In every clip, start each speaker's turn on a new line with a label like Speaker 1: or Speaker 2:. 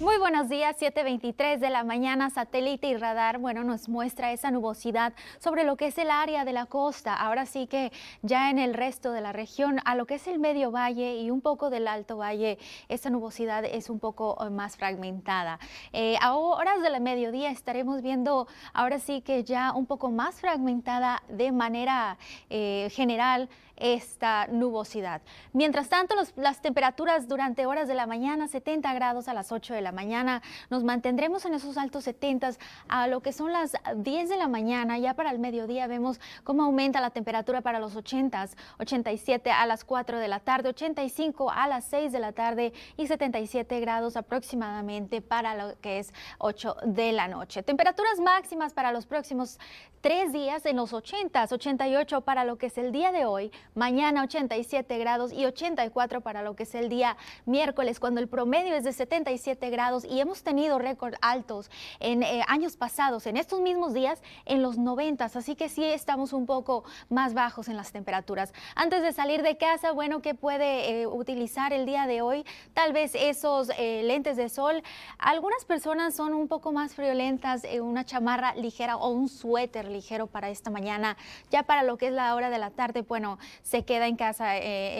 Speaker 1: Muy buenos días, 7.23 de la mañana, satélite y radar, bueno, nos muestra esa nubosidad sobre lo que es el área de la costa, ahora sí que ya en el resto de la región, a lo que es el medio valle y un poco del alto valle, esa nubosidad es un poco eh, más fragmentada. Eh, a horas de la mediodía estaremos viendo ahora sí que ya un poco más fragmentada de manera eh, general esta nubosidad. Mientras tanto, las temperaturas durante horas de la mañana, 70 grados a las 8 de la mañana. Nos mantendremos en esos altos 70 a lo que son las 10 de la mañana. Ya para el mediodía vemos cómo aumenta la temperatura para los 80, 87 a las 4 de la tarde, 85 a las 6 de la tarde y 77 grados aproximadamente para lo que es 8 de la noche. Temperaturas máximas para los próximos tres días en los 80, 88 para lo que es el día de hoy, mañana 87 grados y 84 para lo que es el día miércoles, cuando el promedio es de 77 grados y hemos tenido récord altos en eh, años pasados, en estos mismos días, en los 90, así que sí estamos un poco más bajos en las temperaturas. Antes de salir de casa, bueno, ¿qué puede eh, utilizar el día de hoy? Tal vez esos eh, lentes de sol. Algunas personas son un poco más friolentas, una chamarra ligera o un suéter ligero para esta mañana. Ya para lo que es la hora de la tarde, bueno, se queda en casa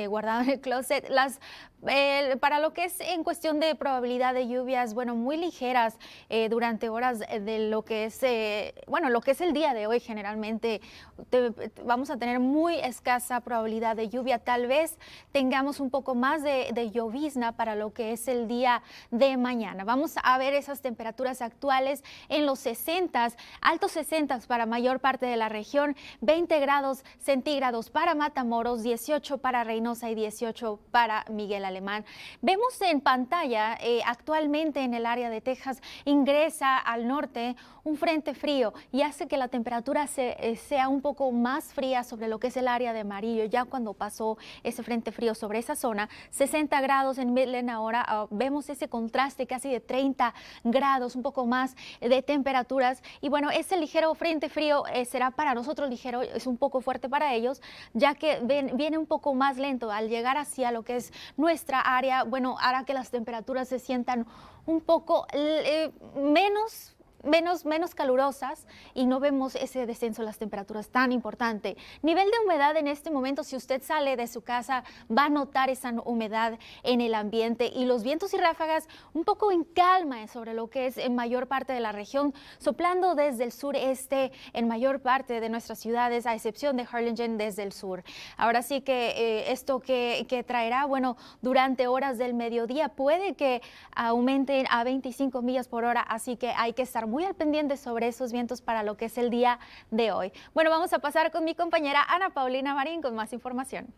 Speaker 1: guardado en el closet. Las, para lo que es en cuestión de probabilidad de lluvia, bueno, muy ligeras eh, durante horas eh, de lo que es, eh, bueno, lo que es el día de hoy generalmente. vamos a tener muy escasa probabilidad de lluvia, tal vez tengamos un poco más de, llovizna para lo que es el día de mañana. Vamos a ver esas temperaturas actuales en los 60, altos 60 para mayor parte de la región, 20 grados centígrados para Matamoros, 18 para Reynosa y 18 para Miguel Alemán. Vemos en pantalla actualmente en el área de Texas ingresa al norte un frente frío y hace que la temperatura se, eh, sea un poco más fría sobre lo que es el área de amarillo. Ya cuando pasó ese frente frío sobre esa zona, 60 grados en Midland ahora ah, vemos ese contraste casi de 30 grados, un poco más de temperaturas. Y bueno, ese ligero frente frío eh, será para nosotros ligero, es un poco fuerte para ellos, ya que viene un poco más lento al llegar hacia lo que es nuestra área. Bueno, hará que las temperaturas se sientan un poco eh, menos menos, menos calurosas y no vemos ese descenso de las temperaturas tan importante. Nivel de humedad en este momento, si usted sale de su casa, va a notar esa humedad en el ambiente y los vientos y ráfagas un poco en calma sobre lo que es en mayor parte de la región, soplando desde el sureste en mayor parte de nuestras ciudades, a excepción de Harlingen desde el sur. Ahora sí que eh, esto que, que traerá, bueno, durante horas del mediodía puede que aumente a 25 millas por hora, así que hay que estar muy al pendiente sobre esos vientos para lo que es el día de hoy. Bueno, vamos a pasar con mi compañera Ana Paulina Marín con más información.